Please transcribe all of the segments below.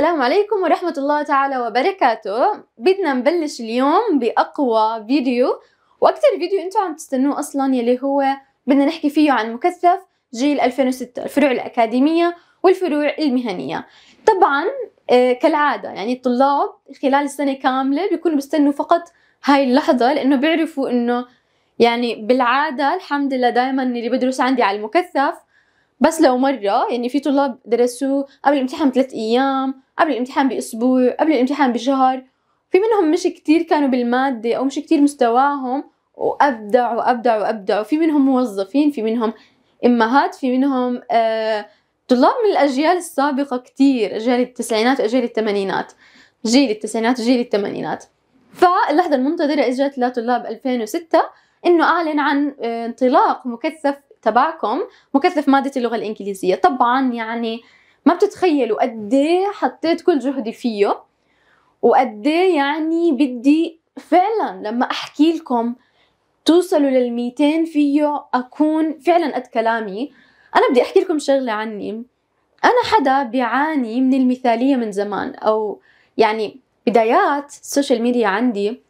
السلام عليكم ورحمة الله تعالى وبركاته بدنا نبلش اليوم بأقوى فيديو وأكثر فيديو انتم عم تستنوه أصلا يلي هو بدنا نحكي فيه عن مكثف جيل 2006 الفروع الأكاديمية والفروع المهنية طبعا آه، كالعادة يعني الطلاب خلال السنة كاملة بيكونوا بيستنوا فقط هاي اللحظة لأنه بيعرفوا إنه يعني بالعادة الحمد لله دائما اللي بدرس عندي على المكثف بس لو مرة يعني في طلاب درسوه قبل الامتحان ثلاث أيام قبل الامتحان باسبوع قبل الامتحان بشهر في منهم مش كتير كانوا بالمادة أو مش كتير مستواهم وأبدعوا وأبدعوا وأبدعوا في منهم موظفين في منهم إمهات في منهم آه طلاب من الأجيال السابقة كتير أجيال التسعينات وأجيال الثمانينات جيل التسعينات وجيل الثمانينات فاللحظة المنتظرة إجت لطلاب 2006 إنه أعلن عن آه، انطلاق مكثف تبعكم مكثف مادة اللغة الإنجليزية طبعا يعني آه ما بتتخيلوا قد إيه حطيت كل جهدي فيه وقد إيه يعني بدي فعلا لما احكي لكم توصلوا لل فيه اكون فعلا قد كلامي انا بدي احكي لكم شغله عني انا حدا بيعاني من المثاليه من زمان او يعني بدايات السوشيال ميديا عندي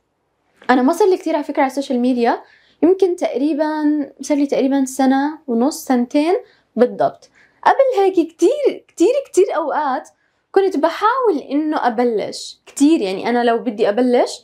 انا ما صار لي كثير على فكره على السوشيال ميديا يمكن تقريبا صار لي تقريبا سنه ونص سنتين بالضبط قبل هيك كتير كتير كتير أوقات كنت بحاول إنه أبلش كتير يعني أنا لو بدي أبلش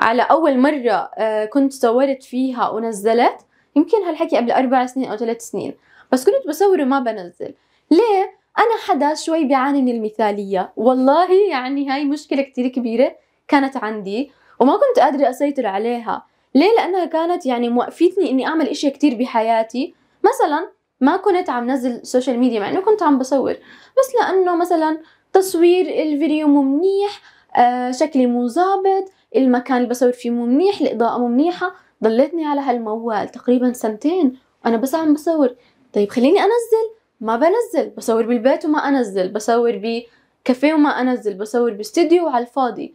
على أول مرة آه، كنت صورت فيها ونزلت يمكن هالحكي قبل أربع سنين أو ثلاث سنين بس كنت بصور وما بنزل ليه؟ أنا حدا شوي بيعاني من المثالية والله يعني هاي مشكلة كتير كبيرة كانت عندي وما كنت قادرة أسيطر عليها ليه؟ لأنها كانت يعني موقفتني إني أعمل إشي كتير بحياتي مثلا ما كنت عم نزل سوشيال ميديا مع انه كنت عم بصور بس لانه مثلا تصوير الفيديو مو منيح آه شكلي مو ظابط المكان اللي بصور فيه مو منيح الاضاءه مو منيحه ضليتني على هالموال تقريبا سنتين وانا بس عم بصور طيب خليني انزل ما بنزل بصور بالبيت وما انزل بصور بكافيه وما انزل بصور باستديو وعلى الفاضي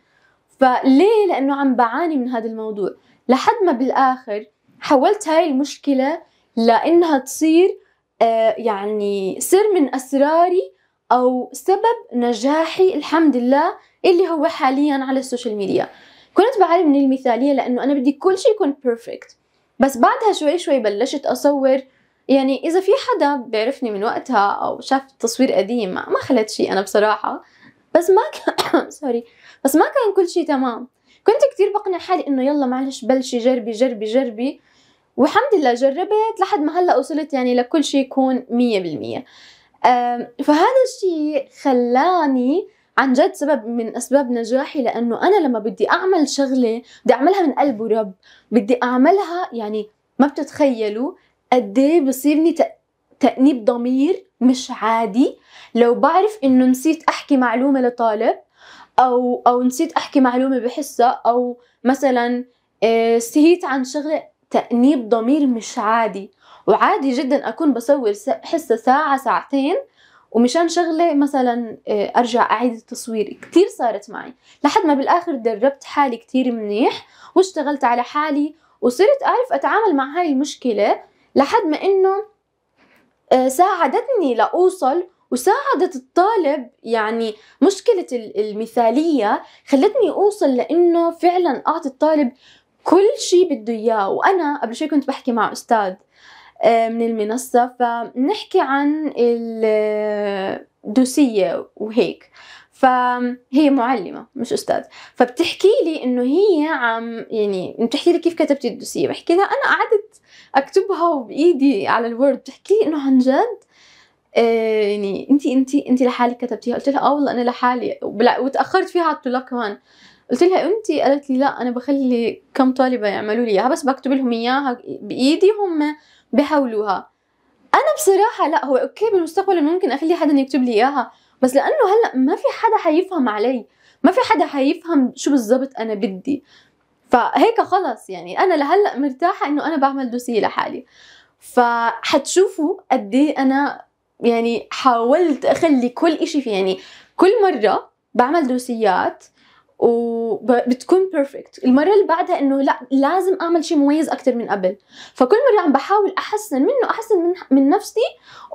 فليه لانه عم بعاني من هذا الموضوع لحد ما بالاخر حولت هاي المشكله لانها تصير آه، يعني سر من أسراري أو سبب نجاحي الحمد لله اللي هو حاليا على السوشيال ميديا كنت بعاني من المثالية لأنه أنا بدي كل شيء يكون بيرفكت بس بعدها شوي شوي بلشت أصور يعني إذا في حدا بيعرفني من وقتها أو شاف تصوير قديم ما خلت شيء أنا بصراحة بس ما كان سوري بس ما كان كل شيء تمام كنت كتير بقنع حالي إنه يلا معلش بلشي جربي جربي جربي والحمد لله جربت لحد ما هلا وصلت يعني لكل شيء يكون مية بالمية فهذا الشيء خلاني عن جد سبب من اسباب نجاحي لانه انا لما بدي اعمل شغله بدي اعملها من قلب ورب بدي اعملها يعني ما بتتخيلوا قد ايه بصيبني تأنيب ضمير مش عادي لو بعرف انه نسيت احكي معلومه لطالب او او نسيت احكي معلومه بحسها او مثلا آه، سهيت عن شغله تأنيب ضمير مش عادي وعادي جدا أكون بصور حصة ساعة ساعتين ومشان شغلة مثلا آه، أرجع أعيد التصوير كتير صارت معي لحد ما بالآخر دربت حالي كتير منيح واشتغلت على حالي وصرت أعرف أتعامل مع هاي المشكلة لحد ما إنه آه، ساعدتني لأوصل وساعدت الطالب يعني مشكلة المثالية خلتني أوصل لأنه فعلا أعطي الطالب كل شيء بده اياه وانا قبل شوي كنت بحكي مع استاذ آه، من المنصة فنحكي عن الدوسية آه، وهيك فهي معلمة مش أستاذ فبتحكي لي إنه هي عم يعني بتحكي لي كيف كتبتي الدوسية بحكي لها أنا قعدت أكتبها بايدي على الورد بتحكي لي إنه عن جد آه، يعني انت انت انت لحالك كتبتيها قلت لها اه والله انا لحالي وتاخرت فيها على الطلاب كمان قلت لها انت قالت لي لا انا بخلي كم طالبه يعملوا لي اياها بس بكتب لهم اياها بايدي هم بحولوها انا بصراحه لا هو اوكي بالمستقبل ممكن اخلي حدا يكتب لي اياها بس لانه هلا ما في حدا حيفهم علي ما في حدا حيفهم شو بالضبط انا بدي فهيك خلص يعني انا لهلا مرتاحه انه انا بعمل دوسيه لحالي فحتشوفوا قد إيه انا يعني حاولت اخلي كل إشي في يعني كل مره بعمل دوسيات وبتكون بيرفكت المره اللي بعدها انه لا لازم اعمل شيء مميز اكثر من قبل فكل مره عم بحاول احسن منه احسن من, من نفسي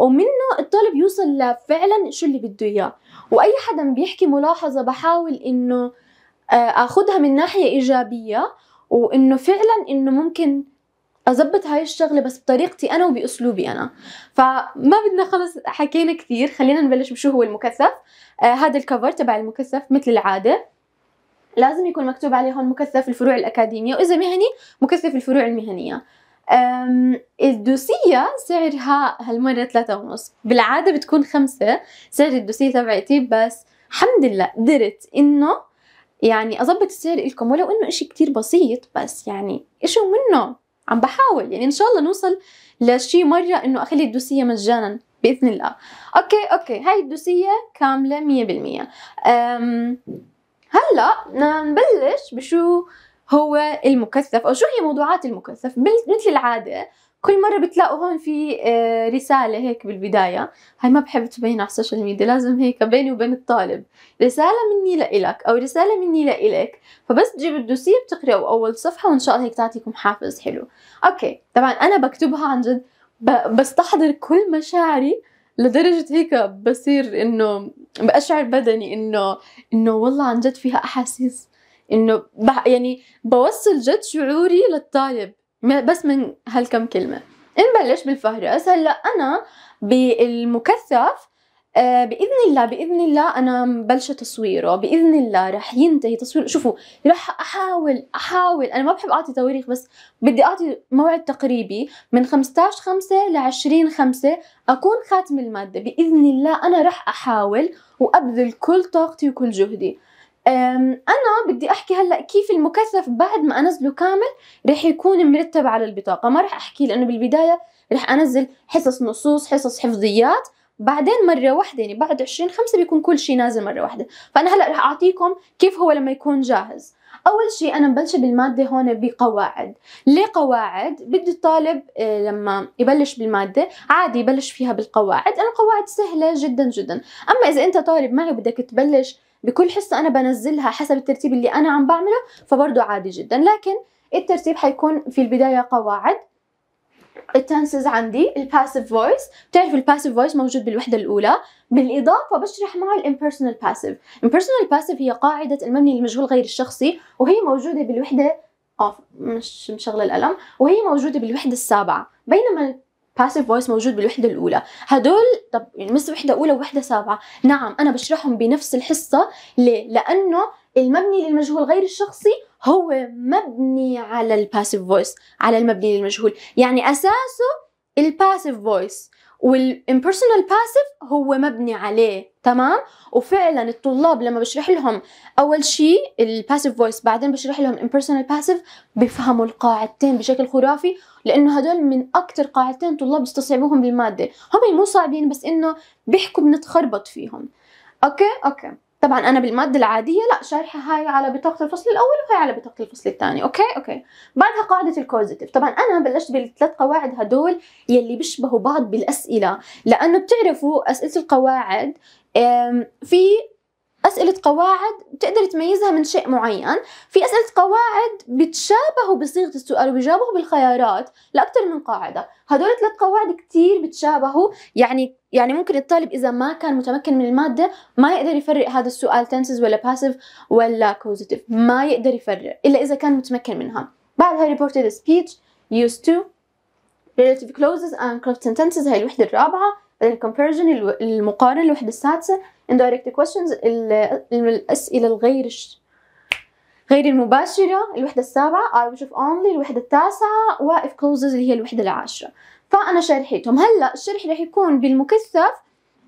ومنه الطالب يوصل لفعلا شو اللي بده اياه واي حدا بيحكي ملاحظه بحاول انه آه، اخذها من ناحيه ايجابيه وانه فعلا انه ممكن اظبط هاي الشغله بس بطريقتي انا وباسلوبي انا فما بدنا خلص حكينا كثير خلينا نبلش بشو هو المكثف آه هذا الكفر تبع المكثف مثل العاده لازم يكون مكتوب عليه هون مكثف الفروع الأكاديمية وإذا مهني مكثف الفروع المهنية الدوسية سعرها هالمرة ثلاثة ونص بالعادة بتكون خمسة سعر الدوسية تبعتي بس الحمد لله قدرت إنه يعني أضبط السعر لكم ولو إنه إشي كتير بسيط بس يعني إشي منه عم بحاول يعني إن شاء الله نوصل لشي مرة إنه أخلي الدوسية مجانا بإذن الله أوكي أوكي هاي الدوسية كاملة مية بالمية هلا بدنا نبلش بشو هو المكثف او شو هي موضوعات المكثف مثل العاده كل مرة بتلاقوا هون في آه، رسالة هيك بالبداية هاي ما بحب تبين على السوشيال ميديا لازم هيك بيني وبين الطالب رسالة مني لإلك أو رسالة مني لإلك فبس تجيب الدوسية بتقرأوا أول صفحة وإن شاء الله هيك تعطيكم حافز حلو أوكي طبعا أنا بكتبها عن جد بستحضر كل مشاعري لدرجة هيك بصير انه بأشعر بدني انه انه والله عن جد فيها احاسيس انه يعني بوصل جد شعوري للطالب بس من هالكم كلمة نبلش بالفهرس هلا انا بالمكثف آه، باذن الله باذن الله انا مبلشه تصويره باذن الله رح ينتهي تصوير شوفوا رح احاول احاول انا ما بحب اعطي تواريخ بس بدي اعطي موعد تقريبي من 15 5 ل 20 5 اكون خاتم الماده باذن الله انا رح احاول وابذل كل طاقتي وكل جهدي انا بدي احكي هلا كيف المكثف بعد ما انزله كامل رح يكون مرتب على البطاقه ما رح احكي لانه بالبدايه رح انزل حصص نصوص حصص حفظيات بعدين مرة واحدة يعني بعد 20 5 بيكون كل شيء نازل مرة واحدة فأنا هلأ رح أعطيكم كيف هو لما يكون جاهز أول شيء أنا مبلشة بالمادة هون بقواعد ليه قواعد؟ بدي الطالب آه، لما يبلش بالمادة عادي يبلش فيها بالقواعد أنا القواعد سهلة جدا جدا أما إذا أنت طالب معي بدك تبلش بكل حصة أنا بنزلها حسب الترتيب اللي أنا عم بعمله فبرضه عادي جدا لكن الترتيب حيكون في البداية قواعد التنسز عندي الباسيف فويس بتعرف الباسيف فويس موجود بالوحده الاولى بالاضافه بشرح معه الامبرسونال باسيف الامبرسونال باسيف هي قاعده المبني للمجهول غير الشخصي وهي موجوده بالوحده أوف مش مشغله القلم وهي موجوده بالوحده السابعه بينما الباسيف فويس موجود بالوحدة الأولى هدول طب يعني مثل وحدة أولى ووحدة سابعة نعم أنا بشرحهم بنفس الحصة ليه؟ لأنه المبني للمجهول غير الشخصي هو مبني على الباسيف فويس على المبني للمجهول يعني اساسه الباسيف فويس والامبرسونال باسيف هو مبني عليه تمام وفعلا الطلاب لما بشرح لهم اول شيء الباسيف فويس بعدين بشرح لهم امبرسونال باسيف بيفهموا القاعدتين بشكل خرافي لانه هدول من اكثر قاعدتين طلاب بيستصعبوهم بالماده هم مو صعبين بس انه بيحكوا بنتخربط فيهم اوكي اوكي طبعا انا بالماده العاديه لا شارحه هاي على بطاقه الفصل الاول وهاي على بطاقه الفصل الثاني اوكي اوكي بعدها قاعده الكوزيتيف طبعا انا بلشت بالثلاث قواعد هدول يلي بيشبهوا بعض بالاسئله لانه بتعرفوا اسئله القواعد في قواعد بتقدر تميزها من شيء معين في أسئلة قواعد بتشابهوا بصيغة السؤال وبيجابهوا بالخيارات لأكثر من قاعدة هدول ثلاث قواعد كتير بتشابهوا يعني يعني ممكن الطالب إذا ما كان متمكن من المادة ما يقدر يفرق هذا السؤال تنسز ولا باسف ولا كوزيتيف ما يقدر يفرق إلا إذا كان متمكن منها بعدها reported speech used to relative clauses and corrupt sentences هاي الوحدة الرابعة بعدين comparison المقارنة الوحدة السادسة indirect questions الأسئلة الغير غير المباشرة الوحدة السابعة I wish of only الوحدة التاسعة و if closes اللي هي الوحدة العاشرة فأنا شرحيتهم هلأ الشرح رح يكون بالمكثف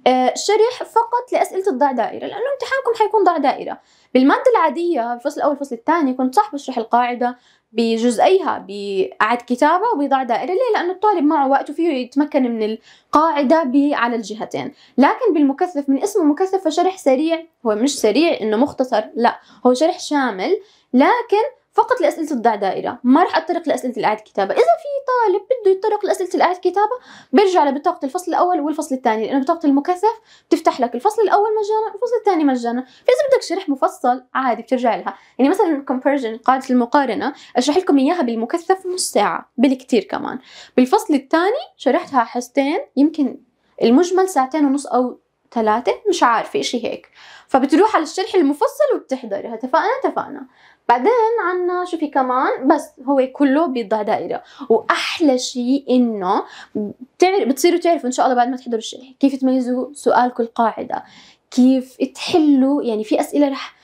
آه، شرح فقط لأسئلة الضع دائرة لأنه امتحانكم حيكون ضع دائرة بالمادة العادية الفصل الأول الفصل الثاني كنت صح بشرح القاعدة بجزئيها بقعد كتابة وبضع دائرة ليه؟ لأنه الطالب معه وقت وفيه يتمكن من القاعدة على الجهتين لكن بالمكثف من اسمه مكثف فشرح سريع هو مش سريع إنه مختصر لا هو شرح شامل لكن فقط لاسئله الضع دائره ما رح اتطرق لاسئله الاعاده كتابه اذا في طالب بده يتطرق لاسئله الاعاده كتابه بيرجع لبطاقه الفصل الاول والفصل الثاني لانه بطاقه المكثف بتفتح لك الفصل الاول مجانا والفصل الثاني مجانا فاذا بدك شرح مفصل عادي بترجع لها يعني مثلا الكومبيرجن قاعده المقارنه اشرح لكم اياها بالمكثف نص ساعه بالكثير كمان بالفصل الثاني شرحتها حصتين يمكن المجمل ساعتين ونص او ثلاثة مش عارفة إشي هيك فبتروح على الشرح المفصل وبتحضرها اتفقنا اتفقنا بعدين عنا شو في كمان بس هو كله بيضع دائره واحلى شيء انه بتعرف بتصيروا تعرفوا ان شاء الله بعد ما تحضروا الشرح كيف تميزوا سؤال كل قاعدة كيف تحلوا يعني في اسئله رح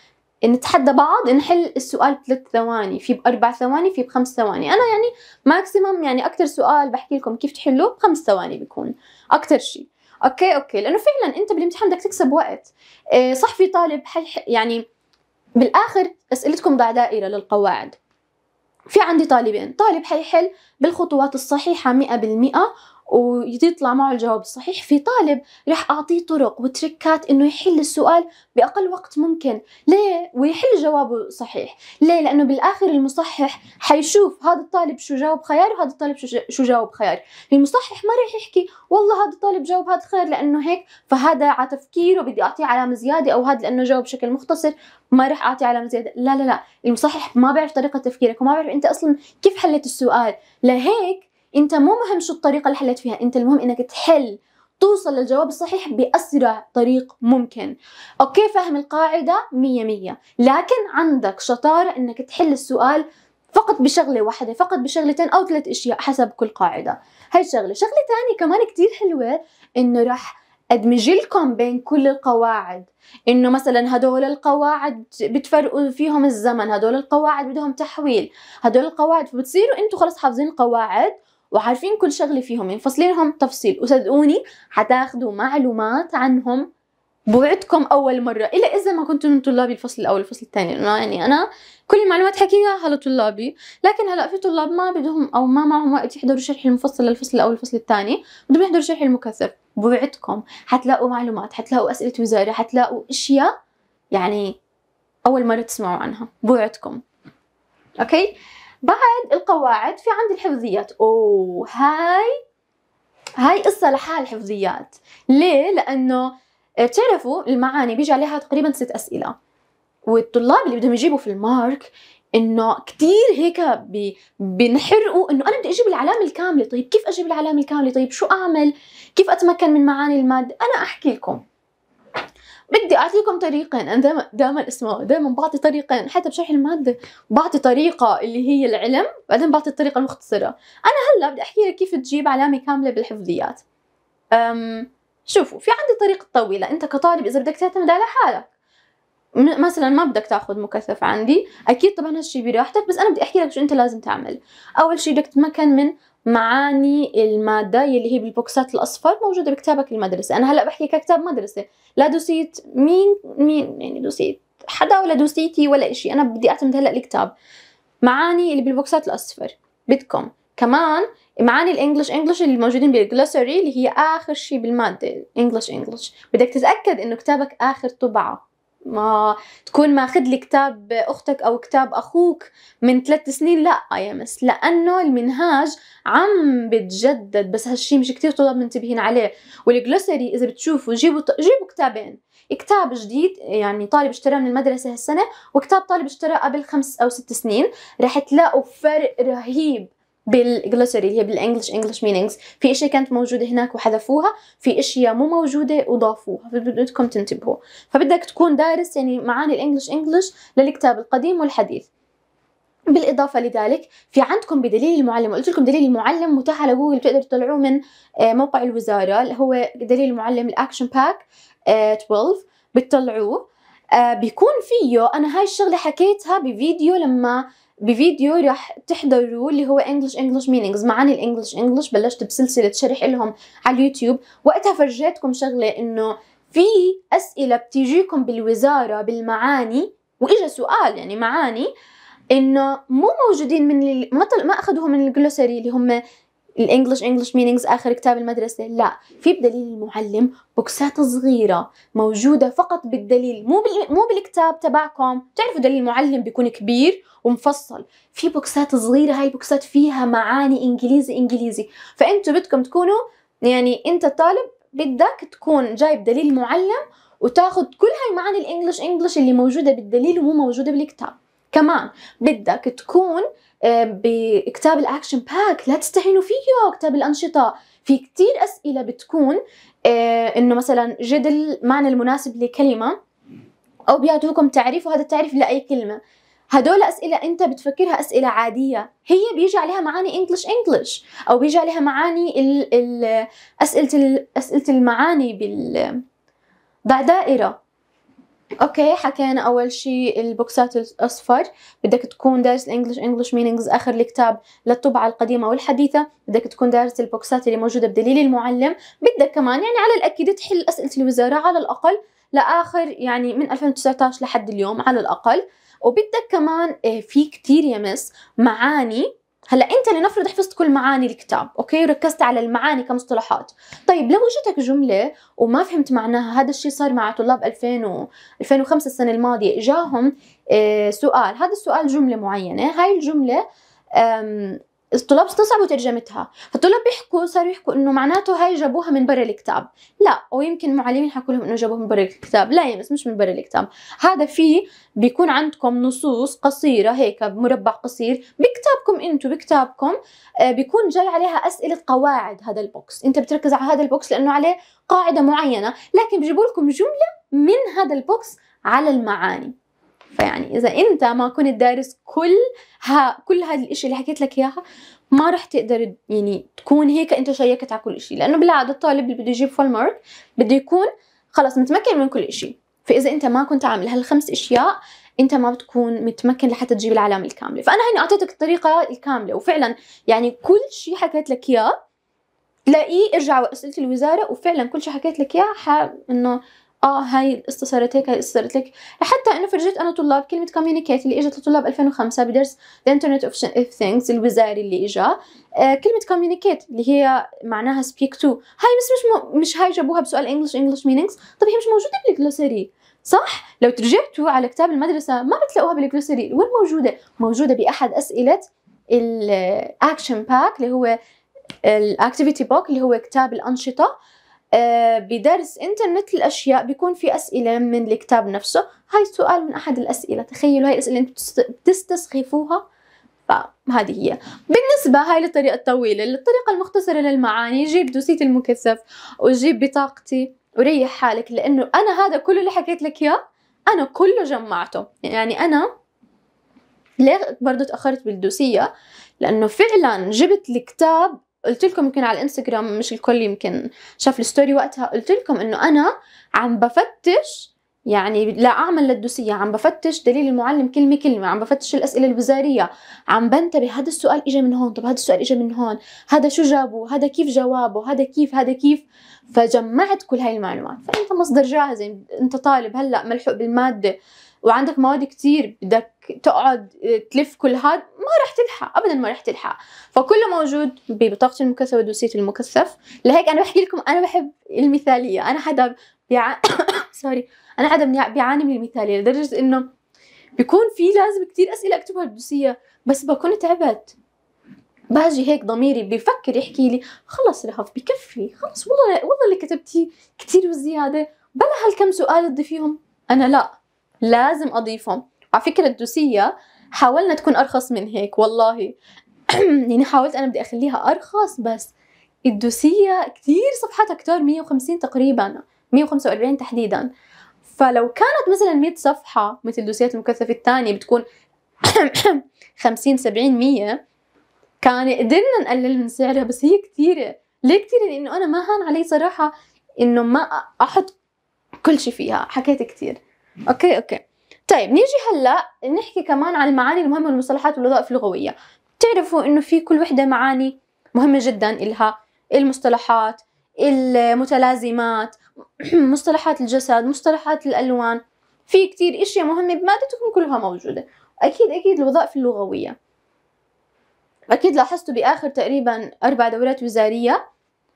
نتحدى بعض نحل السؤال بثلاث ثواني في باربع ثواني في بخمس ثواني انا يعني ماكسيمم يعني اكثر سؤال بحكي لكم كيف تحلوه بخمس ثواني بيكون اكثر شيء اوكي اوكي لانه فعلا انت بالامتحان بدك تكسب وقت إيه، صح في طالب حل يعني بالاخر اسئلتكم ضع دائره للقواعد في عندي طالبين طالب حيحل بالخطوات الصحيحة مئة بالمئة ويطلع معه الجواب الصحيح في طالب رح أعطيه طرق وتركات إنه يحل السؤال بأقل وقت ممكن ليه؟ ويحل جوابه صحيح ليه؟ لأنه بالآخر المصحح حيشوف هذا الطالب شو جاوب خيار وهذا الطالب شو جاوب خيار المصحح ما رح يحكي والله هذا الطالب جاوب هذا الخيار لأنه هيك فهذا على تفكيره بدي أعطيه علامة زيادة أو هذا لأنه جاوب بشكل مختصر ما رح أعطيه علامة زيادة لا لا لا المصحح ما بيعرف طريقة تفكيرك وما بيعرف أنت أصلا كيف حليت السؤال لهيك انت مو مهم شو الطريقه اللي حليت فيها انت المهم انك تحل توصل للجواب الصحيح بأسرع طريق ممكن أوكي فاهم القاعدة مية مية لكن عندك شطارة أنك تحل السؤال فقط بشغلة واحدة فقط بشغلتين أو ثلاث أشياء حسب كل قاعدة هاي شغلة شغلة ثانيه كمان كتير حلوة أنه راح ادمج لكم بين كل القواعد انه مثلا هدول القواعد بتفرقوا فيهم الزمن هدول القواعد بدهم تحويل هدول القواعد فبتصيروا انتم خلص حافظين القواعد وعارفين كل شغله فيهم منفصلينهم يعني تفصيل وصدقوني حتاخذوا معلومات عنهم بوعدكم اول مره الا اذا ما كنتم من طلابي الفصل الاول والفصل الثاني لانه يعني انا كل المعلومات حكيها لطلابي لكن هلا في طلاب ما بدهم او ما معهم وقت يحضروا شرح المفصل للفصل الاول والفصل الثاني بدهم يحضروا شرح المكثف بوعدكم حتلاقوا معلومات حتلاقوا اسئله وزاره حتلاقوا اشياء يعني اول مره تسمعوا عنها بوعدكم اوكي بعد القواعد في عندي الحفظيات اوه هاي هاي قصة لحال الحفظيات ليه؟ لأنه بتعرفوا آه، المعاني بيجي عليها تقريبا ست أسئلة والطلاب اللي بدهم يجيبوا في المارك انه كثير هيك بنحرقوا انه انا بدي اجيب العلامه الكامله طيب كيف اجيب العلامه الكامله طيب شو اعمل كيف اتمكن من معاني الماده انا احكي لكم بدي اعطيكم طريقين انا دائما دائما اسمه دائما بعطي طريقين حتى بشرح الماده بعطي طريقه اللي هي العلم بعدين بعطي الطريقه المختصره انا هلا بدي احكي لك كيف تجيب علامه كامله بالحفظيات أم شوفوا في عندي طريقه طويله انت كطالب اذا بدك تعتمد على حالك مثلا ما بدك تاخذ مكثف عندي اكيد طبعا هالشي براحتك بس انا بدي احكي لك شو انت لازم تعمل اول شيء بدك تتمكن من معاني المادة يلي هي بالبوكسات الأصفر موجودة بكتابك المدرسة أنا هلأ بحكي ككتاب مدرسة لا دوسيت مين مين يعني دوسيت حدا ولا دوسيتي ولا إشي أنا بدي أعتمد هلأ الكتاب معاني اللي بالبوكسات الأصفر بدكم كمان معاني الانجلش انجلش اللي موجودين بالجلوسري اللي هي اخر شيء بالماده انجلش انجلش بدك تتاكد انه كتابك اخر طبعه ما تكون ماخذ لي كتاب اختك او كتاب اخوك من ثلاث سنين لا يا مس لانه المنهاج عم بتجدد بس هالشي مش كتير طلاب منتبهين عليه والجلوسري اذا بتشوفوا جيبوا جيبوا كتابين كتاب جديد يعني طالب اشتراه من المدرسة هالسنة وكتاب طالب اشتراه قبل خمس أو ست سنين رح تلاقوا فرق رهيب بالجلوسري اللي هي بالانجلش انجلش مينينجز في اشياء كانت موجوده هناك وحذفوها في اشياء مو موجوده وضافوها فبدكم تنتبهوا فبدك تكون دارس يعني معاني الانجلش انجلش للكتاب القديم والحديث بالإضافة لذلك في عندكم بدليل المعلم قلت لكم دليل المعلم متاح على جوجل بتقدروا تطلعوه من آه، موقع الوزارة اللي هو دليل المعلم الأكشن باك 12 بتطلعوه آه، بيكون فيه أنا هاي الشغلة حكيتها بفيديو لما بفيديو رح تحضروا اللي هو انجلش انجلش مينينجز معاني الانجلش انجلش بلشت بسلسله شرح لهم على اليوتيوب وقتها فرجيتكم شغله انه في اسئله بتيجيكم بالوزاره بالمعاني واجا سؤال يعني معاني انه مو موجودين من ما ما اخذوهم من الجلوسري اللي هم الانجلش انجلش مينينجز اخر كتاب المدرسه لا في بدليل المعلم بوكسات صغيره موجوده فقط بالدليل مو بال... مو بالكتاب تبعكم بتعرفوا دليل المعلم بيكون كبير ومفصل في بوكسات صغيره هاي البوكسات فيها معاني انجليزي انجليزي فانتوا بدكم تكونوا يعني انت الطالب بدك تكون جايب دليل معلم وتاخذ كل هاي معاني الانجلش انجلش اللي موجوده بالدليل ومو موجوده بالكتاب كمان بدك تكون آه بكتاب الاكشن باك لا تستهينوا فيه كتاب الانشطه في كتير اسئله بتكون آه، انه مثلا جدل معنى المناسب لكلمه او بيعطوكم تعريف وهذا التعريف لاي كلمه هدول أسئلة أنت بتفكرها أسئلة عادية هي بيجي عليها معاني إنجلش إنجلش أو بيجي عليها معاني ال ال أسئلة أسئلة المعاني بال دائرة اوكي حكينا اول شيء البوكسات الاصفر بدك تكون دارس الانجليش انجليش مينينجز اخر الكتاب للطبعه القديمه والحديثه بدك تكون دارس البوكسات اللي موجوده بدليل المعلم بدك كمان يعني على الاكيد تحل اسئله الوزاره على الاقل لاخر يعني من 2019 لحد اليوم على الاقل وبدك كمان إيه، في كتير يا مس معاني هلا انت لنفرض حفظت كل معاني الكتاب اوكي وركزت على المعاني كمصطلحات طيب لو اجتك جمله وما فهمت معناها هذا الشيء صار مع طلاب 2000 و 2005 السنه الماضيه اجاهم آه، سؤال هذا السؤال جمله معينه هاي الجمله الطلاب استصعبوا ترجمتها فالطلاب بيحكوا صاروا يحكوا انه معناته هاي جابوها من برا الكتاب لا ويمكن معلمين حكوا لهم انه جابوها من برا الكتاب لا يا مش من برا الكتاب هذا في بيكون عندكم نصوص قصيره هيك مربع قصير بكتابكم انتم بكتابكم آه، بيكون جاي عليها اسئله قواعد هذا البوكس انت بتركز على هذا البوكس لانه عليه قاعده معينه لكن بجيبوا لكم جمله من هذا البوكس على المعاني فيعني اذا انت ما كنت دارس كل ها كل هذا الاشي اللي حكيت لك اياها ما رح تقدر يعني تكون هيك انت شيكت على كل اشي لانه بالعاده الطالب اللي بده يجيب فول مارك بده يكون خلص متمكن من كل اشي فاذا انت ما كنت عامل هالخمس اشياء انت ما بتكون متمكن لحتى تجيب العلامه الكامله فانا هيني اعطيتك الطريقه الكامله وفعلا يعني كل شيء حكيت لك اياه تلاقيه ارجع واسئله الوزاره وفعلا كل شيء حكيت لك اياه انه اه هاي القصه صارت هيك هاي القصه صارت هيك لحتى انه فرجيت انا طلاب كلمه كوميونيكيت اللي اجت لطلاب 2005 بدرس ذا انترنت اوف ثينجز الوزاري اللي اجا آه، كلمه كوميونيكيت اللي هي معناها سبيك تو هاي مش مش مش هاي جابوها بسؤال انجلش انجلش مينينجز طب هي مش موجوده بالجلوسري صح لو ترجعتوا على كتاب المدرسه ما بتلاقوها بالجلوسري وين موجوده موجوده باحد اسئله الاكشن باك اللي هو الاكتيفيتي بوك اللي هو كتاب الانشطه آه، بدرس انترنت الاشياء بيكون في اسئله من الكتاب نفسه هاي سؤال من احد الاسئله تخيلوا هاي الاسئله انتم بتستسخفوها فهذه هي بالنسبة هاي للطريقة الطويلة الطريقة المختصرة للمعاني جيب دوسيت المكثف وجيب بطاقتي وريح حالك لأنه أنا هذا كله اللي حكيت لك إياه أنا كله جمعته يعني أنا ليه برضه تأخرت بالدوسية لأنه فعلا جبت الكتاب قلت لكم يمكن على الانستغرام مش الكل يمكن شاف الستوري وقتها قلت لكم انه انا عم بفتش يعني لا اعمل للدوسيه عم بفتش دليل المعلم كلمه كلمه عم بفتش الاسئله الوزاريه عم بنتبه هذا السؤال اجى من هون طب هذا السؤال اجى من هون هذا شو جابه هذا كيف جوابه هذا كيف هذا كيف فجمعت كل هاي المعلومات فانت مصدر جاهز يعني انت طالب هلا ملحوق بالماده وعندك مواد كتير بدك تقعد آه، تلف كل هاد ما راح تلحق ابدا ما راح تلحق فكله موجود ببطاقه المكثف ودوسيه المكثف لهيك انا بحكي لكم انا بحب المثاليه انا حدا بيع... سوري انا حدا بيعاني من المثاليه لدرجه انه بيكون في لازم كتير اسئله اكتبها بالدوسيه بس بكون تعبت باجي هيك ضميري بفكر يحكي لي خلص رهف بكفي خلص والله والله اللي كتبتيه كتير وزياده بلا هالكم سؤال تضيفيهم انا لا لازم اضيفهم على فكره الدوسيه حاولنا تكون ارخص من هيك والله يعني حاولت انا بدي اخليها ارخص بس الدوسيه كثير صفحتها كتار 150 تقريبا 145 تحديدا فلو كانت مثلا 100 صفحة مثل الدوسيات المكثفة الثانية بتكون 50 70 100 كان قدرنا نقلل من سعرها بس هي كثيرة ليه كثيرة لأنه أنا ما هان علي صراحة إنه ما أحط كل شيء فيها حكيت كثير اوكي اوكي طيب نيجي هلا نحكي كمان عن المعاني المهمه والمصطلحات والوظائف اللغويه بتعرفوا انه في كل وحده معاني مهمه جدا إلها المصطلحات المتلازمات مصطلحات الجسد مصطلحات الالوان في كتير اشياء مهمه بمادتكم كلها موجوده اكيد اكيد الوظائف اللغويه اكيد لاحظتوا باخر تقريبا اربع دورات وزاريه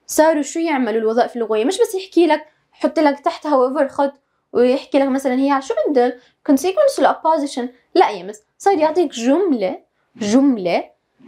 صاروا شو يعملوا الوظائف اللغويه مش بس يحكي لك حط لك تحتها وفر خط ويحكي لك مثلا هي شو عندك كونسيكونس ولا opposition لا يا مس صار يعطيك جملة جملة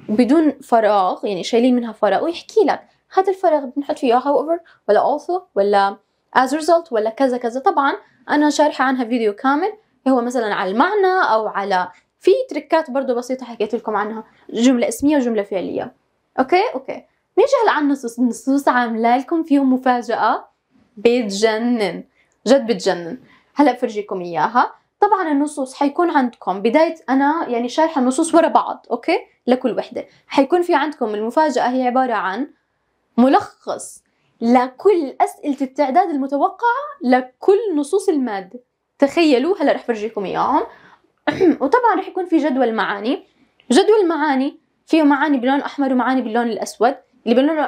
بدون فراغ يعني شايلين منها فراغ ويحكي لك هذا الفراغ بنحط فيه however ولا also ولا as result ولا كذا كذا طبعا أنا شارحة عنها فيديو كامل هو مثلا على المعنى أو على في تركات برضه بسيطة حكيت لكم عنها جملة اسمية وجملة فعلية أوكي أوكي نيجي هلا على النصوص النصوص عاملة لكم فيهم مفاجأة بتجنن جد بتجنن هلا فرجيكم اياها طبعا النصوص حيكون عندكم بداية أنا يعني شارحة النصوص ورا بعض أوكي لكل وحدة حيكون في عندكم المفاجأة هي عبارة عن ملخص لكل أسئلة التعداد المتوقعة لكل نصوص المادة تخيلوا هلا رح فرجيكم إياهم وطبعا رح يكون في جدول معاني جدول معاني فيه معاني باللون الأحمر ومعاني باللون الأسود اللي باللون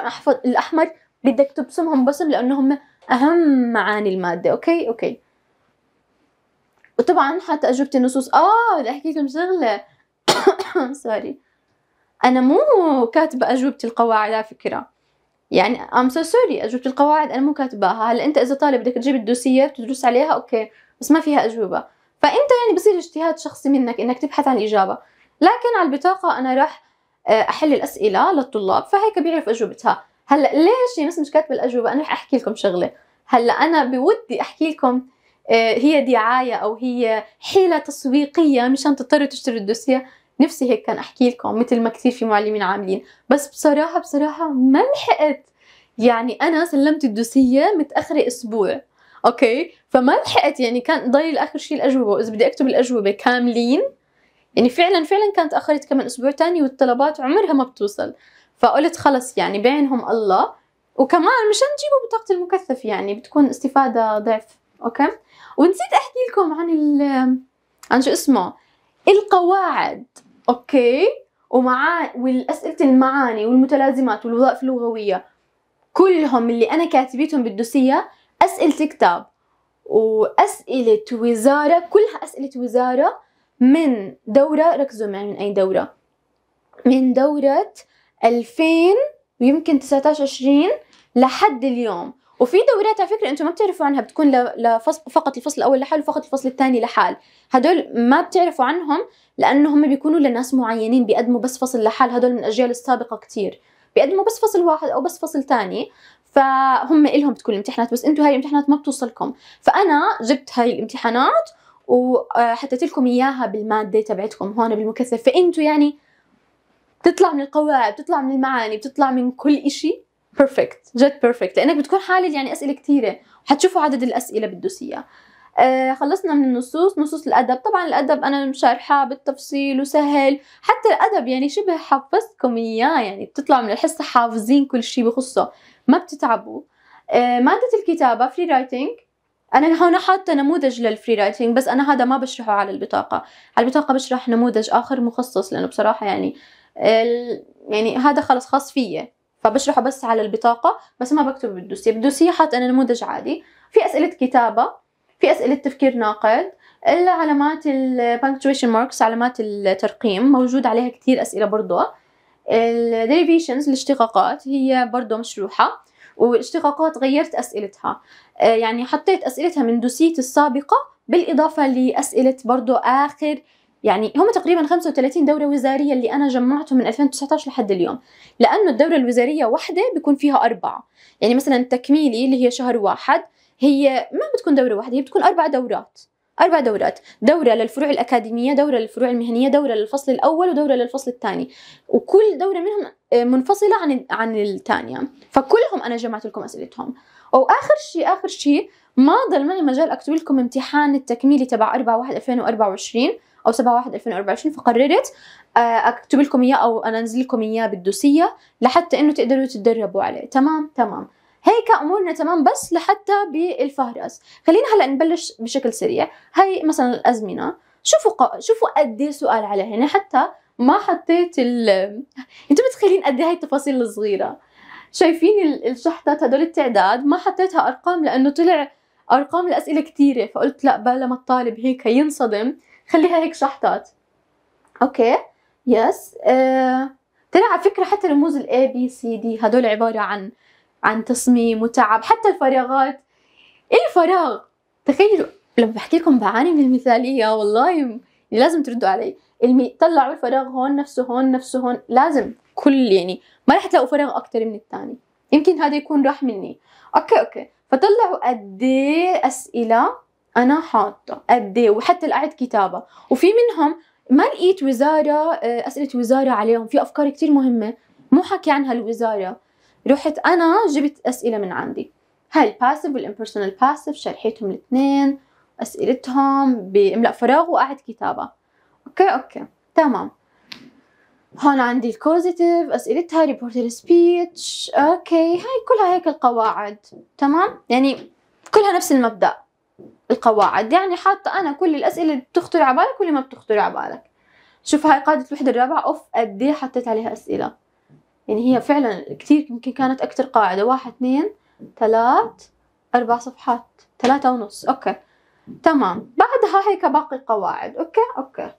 الأحمر بدك تبصمهم بصم هم اهم معاني الماده اوكي اوكي وطبعا حتى اجوبه النصوص اه بدي احكي لكم شغله سوري انا مو كاتبه اجوبه القواعد على فكره يعني I'm so sorry اجوبه القواعد انا مو كاتباها هلا انت اذا طالب بدك تجيب الدوسية بتدرس عليها اوكي بس ما فيها اجوبه فانت يعني بصير اجتهاد شخصي منك انك تبحث عن الاجابه لكن على البطاقه انا راح آه، احل الاسئله للطلاب فهيك بيعرف اجوبتها هلا ليش يا يعني مش كاتبه الاجوبه انا رح احكي لكم شغله هلا انا بودي احكي لكم آه، هي دعايه او هي حيله تسويقيه مشان تضطروا تشتروا الدوسيه نفسي هيك كان احكي لكم مثل ما كثير في معلمين عاملين بس بصراحه بصراحه ما لحقت يعني انا سلمت الدوسيه متاخره اسبوع اوكي فما لحقت يعني كان ضايل اخر شيء الاجوبه واذا بدي اكتب الاجوبه كاملين يعني فعلا فعلا كانت اخرت كمان اسبوع تاني والطلبات عمرها ما بتوصل فقلت خلص يعني بينهم الله وكمان مشان تجيبوا بطاقة المكثف يعني بتكون استفادة ضعف اوكي ونسيت احكي لكم عن ال عن شو اسمه القواعد اوكي ومع والاسئله المعاني والمتلازمات والوظائف اللغويه كلهم اللي انا كاتبيتهم بالدوسيه اسئله كتاب واسئله وزاره كلها اسئله وزاره من دوره ركزوا معي من اي دوره من دوره 2000 ويمكن 19 20 لحد اليوم وفي دورات على فكره انتم ما بتعرفوا عنها بتكون لفصل فقط الفصل الاول لحال وفقط الفصل الثاني لحال هدول ما بتعرفوا عنهم لانه هم بيكونوا لناس معينين بيقدموا بس فصل لحال هدول من الاجيال السابقه كثير بيقدموا بس فصل واحد او بس فصل ثاني فهم إلهم بتكون الامتحانات بس انتم هاي الامتحانات ما بتوصلكم فانا جبت هاي الامتحانات وحطيت لكم اياها بالماده تبعتكم هون بالمكثف فانتم يعني بتطلع من القواعد بتطلع من المعاني بتطلع من كل إشي بيرفكت جد بيرفكت لانك بتكون حالل يعني اسئله كثيره حتشوفوا عدد الاسئله بده اياه آه خلصنا من النصوص نصوص الادب طبعا الادب انا مشارحاه بالتفصيل وسهل حتى الادب يعني شبه حفظتكم اياه يعني بتطلعوا من الحصه حافظين كل شيء بخصه ما بتتعبوا آه ماده الكتابه فري رايتنج انا هون حاطه نموذج للفري رايتنج بس انا هذا ما بشرحه على البطاقه على البطاقه بشرح نموذج اخر مخصص لانه بصراحه يعني يعني هذا خلص خاص فيا فبشرحه بس على البطاقة بس ما بكتب بالدوسية بالدوسية حاط أنا نموذج عادي في أسئلة كتابة في أسئلة تفكير ناقد العلامات البانكتويشن ماركس علامات الترقيم موجود عليها كتير أسئلة برضو الديريفيشنز الاشتقاقات هي برضو مشروحة والاشتقاقات غيرت أسئلتها آه، يعني حطيت أسئلتها من دوسيتي السابقة بالإضافة لأسئلة برضو آخر يعني هم تقريبا 35 دوره وزاريه اللي انا جمعتهم من 2019 لحد اليوم لانه الدوره الوزاريه واحده بيكون فيها اربعه يعني مثلا تكميلي اللي هي شهر واحد هي ما بتكون دوره واحده هي بتكون اربع دورات أربع دورات دورة للفروع الأكاديمية دورة للفروع المهنية دورة للفصل الأول ودورة للفصل الثاني وكل دورة منهم آه، منفصلة عن عن الثانية فكلهم أنا جمعت لكم أسئلتهم وآخر شيء آخر شيء ما ضل معي مجال أكتب لكم امتحان التكميلي تبع 4 1 2024 او 7 1 2024 فقررت آه، اكتب لكم اياه او انزل لكم اياه بالدوسيه لحتى انه تقدروا تتدربوا عليه تمام تمام هيك امورنا تمام بس لحتى بالفهرس خلينا هلا نبلش بشكل سريع هاي مثلا الازمنه شوفوا ق... شوفوا قد ايه سؤال على هنا حتى ما حطيت ال انتم متخيلين قد إيه هاي التفاصيل الصغيره شايفين الشحطات هدول التعداد ما حطيتها ارقام لانه طلع ارقام الاسئله كثيره فقلت لا بلا ما الطالب هيك ينصدم خليها هيك شحطات اوكي يس آه. ترى على فكره حتى رموز الاي بي سي دي هدول عباره عن عن تصميم وتعب حتى الفراغات إيه الفراغ تخيلوا لما بحكي لكم بعاني من المثاليه والله لازم تردوا علي المي... طلعوا الفراغ هون نفسه هون نفسه هون لازم كل يعني ما رح تلاقوا فراغ اكثر من الثاني يمكن هذا يكون راح مني اوكي اوكي فطلعوا قد إيه اسئله انا حاطه قد ايه وحتى قاعد كتابه وفي منهم ما لقيت وزاره آه، اسئله وزاره عليهم في افكار كثير مهمه مو حكي عنها الوزاره رحت انا جبت اسئله من عندي هاي الباسف والامبرسونال باسف شرحتهم الاثنين اسئلتهم باملاء فراغ وقعد كتابه اوكي اوكي تمام هون عندي الكوزيتيف اسئلتها ريبورتر سبيتش اوكي هاي كلها هيك القواعد تمام يعني كلها نفس المبدأ القواعد يعني حاطة أنا كل الأسئلة اللي بتخطر على بالك واللي ما بتخطر على بالك شوف هاي قاعدة الوحدة الرابعة أوف قد إيه حطيت عليها أسئلة يعني هي فعلا كتير يمكن كانت أكتر قاعدة واحد اثنين ثلاث أربع صفحات ثلاثة ونص أوكي تمام بعدها هيك باقي القواعد أوكي أوكي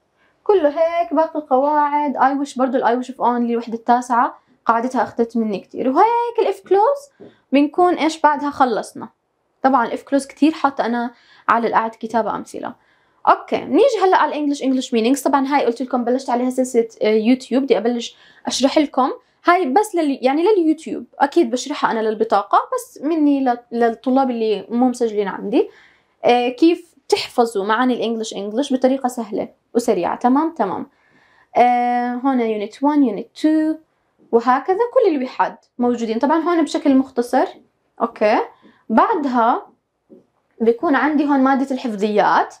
كله هيك باقي القواعد اي وش برضه الاي وش اوف اونلي الوحده التاسعه قاعدتها اخذت مني كتير وهيك الاف كلوز بنكون ايش بعدها خلصنا طبعا الاف كلوز كتير حاطه انا على القاعد كتابة أمثلة اوكي نيجي هلا على الانجلش انجلش مينينجز طبعا هاي قلت لكم بلشت عليها سلسله آه، يوتيوب بدي ابلش اشرح لكم هاي بس لل يعني لليوتيوب اكيد بشرحها انا للبطاقه بس مني للطلاب اللي مو مسجلين عندي آه كيف تحفظوا معاني الانجلش انجلش بطريقه سهله وسريعه تمام تمام آه هون يونت 1 يونت 2 وهكذا كل الوحاد موجودين طبعا هون بشكل مختصر اوكي بعدها بيكون عندي هون مادة الحفظيات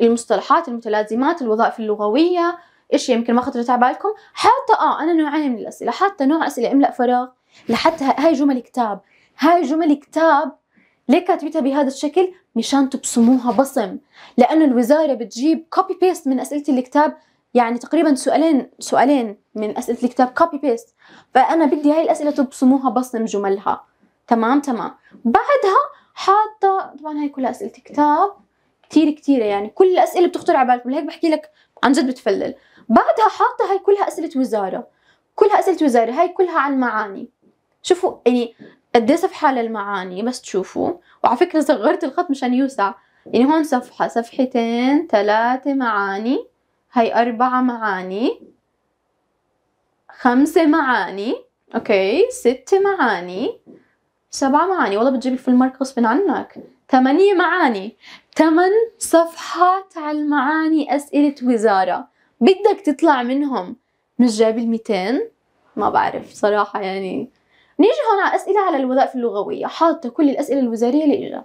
المصطلحات المتلازمات الوظائف اللغوية إيش يمكن ما خطرت على بالكم حتى اه انا نوعين من الاسئله حتى نوع اسئله املا فراغ لحتى هاي جمل كتاب هاي جمل كتاب ليه كاتبتها بهذا الشكل مشان تبصموها بصم لانه الوزاره بتجيب كوبي بيست من اسئله الكتاب يعني تقريبا سؤالين سؤالين من اسئله الكتاب كوبي بيست فانا بدي هاي الاسئله تبصموها بصم جملها تمام تمام بعدها حاطه طبعا هاي كلها اسئله كتاب كتير كتيرة يعني كل الاسئله بتخطر على بالكم لهيك بحكي لك عن جد بتفلل بعدها حاطه هاي كلها اسئله وزاره كلها اسئله وزاره هاي كلها عن معاني شوفوا يعني قد ايه صفحه للمعاني بس تشوفوا وعلى فكره صغرت الخط مشان يوسع يعني هون صفحه صفحتين ثلاثه معاني هاي أربعة معاني خمسة معاني أوكي ستة معاني سبع معاني والله بتجيب الفول مارك غصب عنك ثمانية معاني ثمان صفحات على المعاني أسئلة وزارة بدك تطلع منهم مش جايب الميتين ما بعرف صراحة يعني نيجي هون على أسئلة على الوظائف اللغوية حاطة كل الأسئلة الوزارية اللي إجت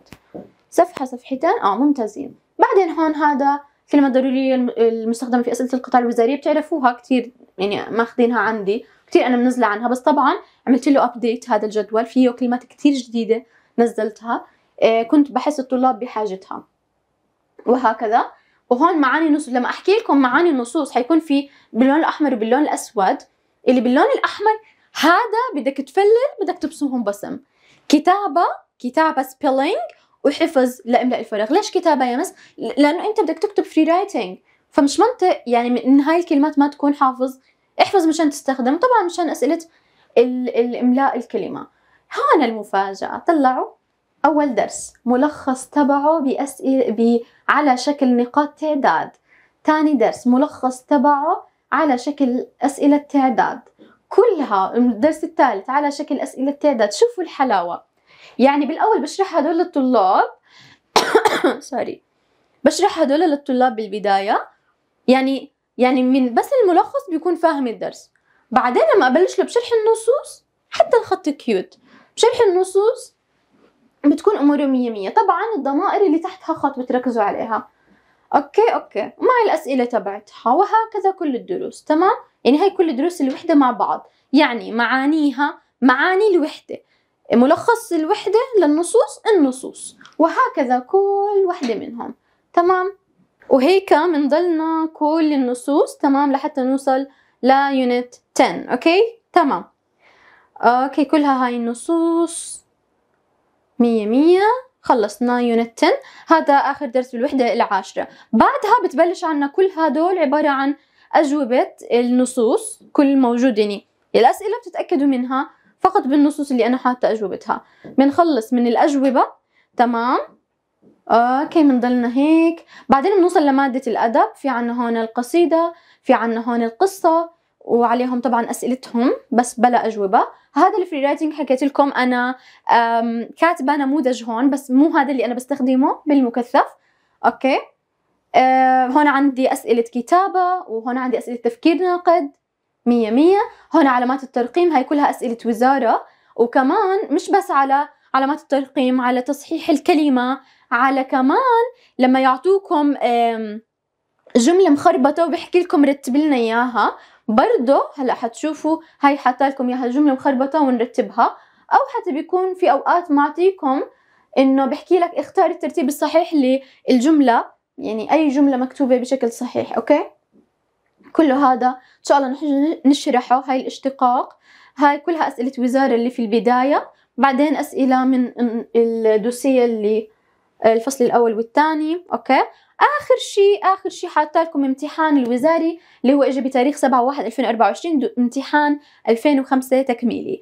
صفحة صفحتين آه ممتازين بعدين هون هذا الكلمة الضرورية المستخدمة في أسئلة القطاع الوزارية بتعرفوها كتير يعني ماخذينها عندي كثير انا منزله عنها بس طبعا عملت له ابديت هذا الجدول فيه كلمات كثير جديده نزلتها آه، كنت بحس الطلاب بحاجتها وهكذا وهون معاني النصوص لما احكي لكم معاني النصوص حيكون في باللون الاحمر وباللون الاسود اللي باللون الاحمر هذا بدك تفلل بدك تبصمهم بصم كتابه كتابه سبيلينج وحفظ لاملاء الفراغ ليش كتابه يا مس لانه انت بدك تكتب فري رايتنج فمش منطق يعني من هاي الكلمات ما تكون حافظ احفظ مشان تستخدم طبعا مشان اسئله الاملاء الكلمه هنا المفاجاه طلعوا اول درس ملخص تبعه باسئله ب... على شكل نقاط تعداد ثاني درس ملخص تبعه على شكل اسئله تعداد كلها الدرس الثالث على شكل اسئله تعداد شوفوا الحلاوه يعني بالاول بشرح هدول الطلاب سوري بشرح هدول للطلاب بالبدايه يعني يعني من بس الملخص بيكون فاهم الدرس بعدين لما ابلش له بشرح النصوص حتى الخط كيوت بشرح النصوص بتكون اموره مية مية طبعا الضمائر اللي تحتها خط بتركزوا عليها اوكي اوكي مع الاسئلة تبعتها وهكذا كل الدروس تمام يعني هاي كل الدروس الوحدة مع بعض يعني معانيها معاني الوحدة ملخص الوحدة للنصوص النصوص وهكذا كل وحدة منهم تمام وهيك بنضلنا كل النصوص تمام لحتى نوصل ليونت 10 اوكي تمام اوكي كلها هاي النصوص مية مية خلصنا يونت 10 هذا اخر درس بالوحدة العاشرة بعدها بتبلش عنا كل هدول عبارة عن اجوبة النصوص كل موجود يعني الاسئلة بتتأكدوا منها فقط بالنصوص اللي انا حاطة اجوبتها بنخلص من الاجوبة تمام اوكي بنضلنا هيك بعدين بنوصل لمادة الأدب في عنا هون القصيدة في عنا هون القصة وعليهم طبعا أسئلتهم بس بلا أجوبة هذا الفري رايتنج حكيت لكم أنا كاتبة نموذج هون بس مو هذا اللي أنا بستخدمه بالمكثف أوكي أه هون عندي أسئلة كتابة وهون عندي أسئلة تفكير ناقد مية مية هون علامات الترقيم هاي كلها أسئلة وزارة وكمان مش بس على علامات الترقيم على تصحيح الكلمة على كمان لما يعطوكم جمله مخربطه وبحكي لكم رتب لنا اياها برضه هلا حتشوفوا هاي حاطة لكم اياها جمله مخربطه ونرتبها او حتى بيكون في اوقات معطيكم انه بحكي لك اختار الترتيب الصحيح للجمله يعني اي جمله مكتوبه بشكل صحيح اوكي كل هذا ان شاء الله نحن نشرحه هاي الاشتقاق هاي كلها اسئله وزاره اللي في البدايه بعدين اسئله من الدوسيه اللي الفصل الاول والثاني اوكي اخر شيء اخر شيء حاطه لكم امتحان الوزاري اللي هو اجى بتاريخ 7 1 2024 امتحان 2005 تكميلي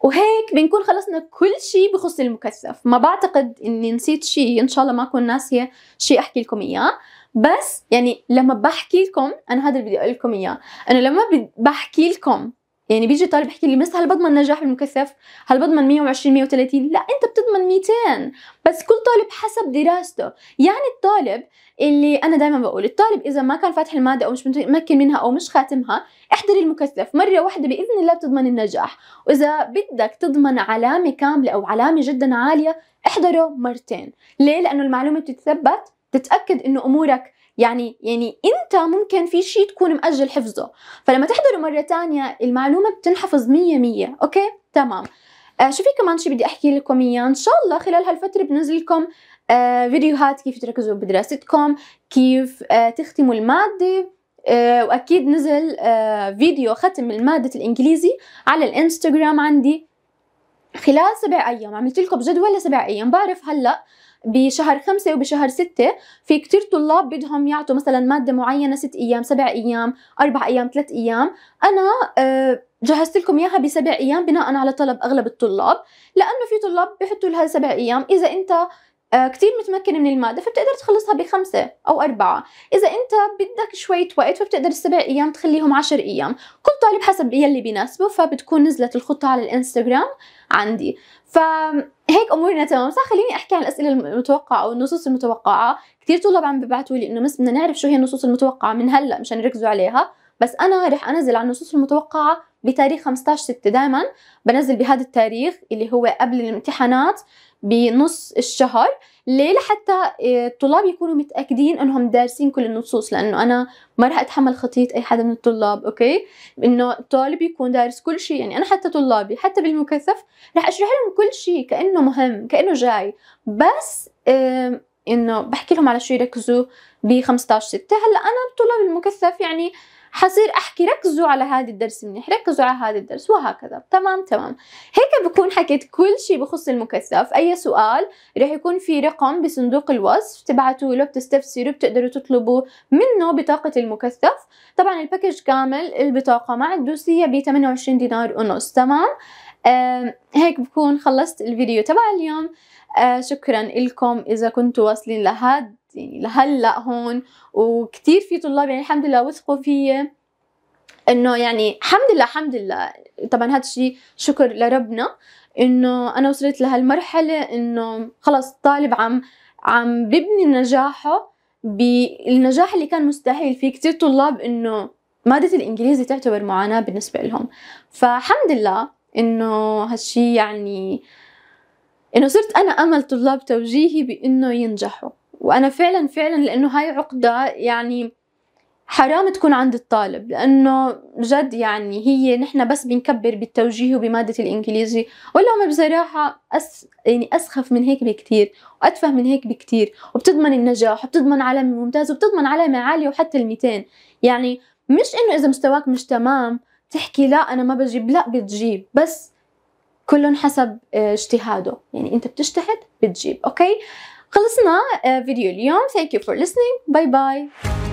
وهيك بنكون خلصنا كل شيء بخص المكثف ما بعتقد اني نسيت شيء ان شاء الله ما اكون ناسيه شيء احكي لكم اياه بس يعني لما بحكي لكم انا هذا اللي بدي اقول لكم اياه انا لما بحكي لكم يعني بيجي طالب بحكي لي مس هل بضمن نجاح بالمكثف؟ هل بضمن 120 130 لا انت بتضمن 200 بس كل طالب حسب دراسته يعني الطالب اللي انا دائما بقول الطالب اذا ما كان فاتح الماده او مش متمكن منها او مش خاتمها احضر المكثف مره واحده باذن الله بتضمن النجاح واذا بدك تضمن علامه كامله او علامه جدا عاليه احضره مرتين ليه لانه المعلومه بتتثبت تتاكد انه امورك يعني يعني انت ممكن في شيء تكون مأجل حفظه فلما تحضره مرة تانية المعلومة بتنحفظ مية مية اوكي تمام آه شو في كمان شيء بدي احكي لكم اياه ان شاء الله خلال هالفتره بنزل لكم آه فيديوهات كيف تركزوا بدراستكم كيف آه تختموا الماده آه واكيد نزل آه فيديو ختم الماده الانجليزي على الانستغرام عندي خلال سبع ايام عملت لكم جدول لسبع ايام بعرف هلا بشهر خمسة وبشهر ستة في كتير طلاب بدهم يعطوا مثلا مادة معينة ست أيام سبع أيام أربع أيام ثلاث أيام أنا آه، جهزت لكم اياها بسبع ايام بناء على طلب اغلب الطلاب لانه في طلاب بحطوا لها سبع ايام اذا انت آه، كتير متمكن من المادة فبتقدر تخلصها بخمسة أو أربعة إذا أنت بدك شوية وقت فبتقدر السبع أيام تخليهم عشر أيام كل طالب حسب يلي بيناسبه فبتكون نزلت الخطة على الإنستغرام عندي فهيك امورنا تمام صح خليني احكي عن الاسئله المتوقعه او النصوص المتوقعه كثير طلاب عم ببعتوا لي انه بس بدنا نعرف شو هي النصوص المتوقعه من هلا مشان نركزوا عليها بس انا رح انزل على النصوص المتوقعه بتاريخ 15 6 دائما بنزل بهذا التاريخ اللي هو قبل الامتحانات بنص الشهر ليه لحتى آه، الطلاب يكونوا متاكدين انهم دارسين كل النصوص لانه انا ما راح اتحمل خطيه اي حدا من الطلاب اوكي انه الطالب يكون دارس كل شيء يعني انا حتى طلابي حتى بالمكثف راح اشرح لهم كل شيء كانه مهم كانه جاي بس آه، انه بحكي لهم على شو يركزوا ب 15 6 هلا انا بطلاب المكثف يعني حصير احكي ركزوا على هذا الدرس منيح ركزوا على هذا الدرس وهكذا تمام تمام هيك بكون حكيت كل شيء بخص المكثف اي سؤال رح يكون في رقم بصندوق الوصف تبعتوا له بتستفسروا بتقدروا تطلبوا منه بطاقه المكثف طبعا الباكج كامل البطاقه مع الدوسيه ب 28 دينار ونص تمام آه هيك بكون خلصت الفيديو تبع اليوم آه شكرا لكم اذا كنتوا واصلين لهاد يعني لهلا هون وكثير في طلاب يعني الحمد لله وثقوا فيي انه يعني الحمد لله الحمد لله طبعا هذا الشيء شكر لربنا انه انا وصلت لهالمرحله انه خلص طالب عم عم ببني نجاحه بالنجاح اللي كان مستحيل في كثير طلاب انه ماده الانجليزي تعتبر معاناه بالنسبه لهم فالحمد لله انه هالشيء يعني انه صرت انا امل طلاب توجيهي بانه ينجحوا وانا فعلا فعلا لانه هاي عقده يعني حرام تكون عند الطالب لانه جد يعني هي نحن بس بنكبر بالتوجيه وبماده الانجليزي هم بصراحه أس يعني اسخف من هيك بكثير واتفه من هيك بكثير وبتضمن النجاح وبتضمن علامه ممتازه وبتضمن علامه عاليه وحتى ال يعني مش انه اذا مستواك مش تمام تحكي لا انا ما بجيب لا بتجيب بس كلهم حسب آه، اجتهاده يعني انت بتجتهد بتجيب اوكي kalısına video biliyorum. Thank you for listening. Bye bye.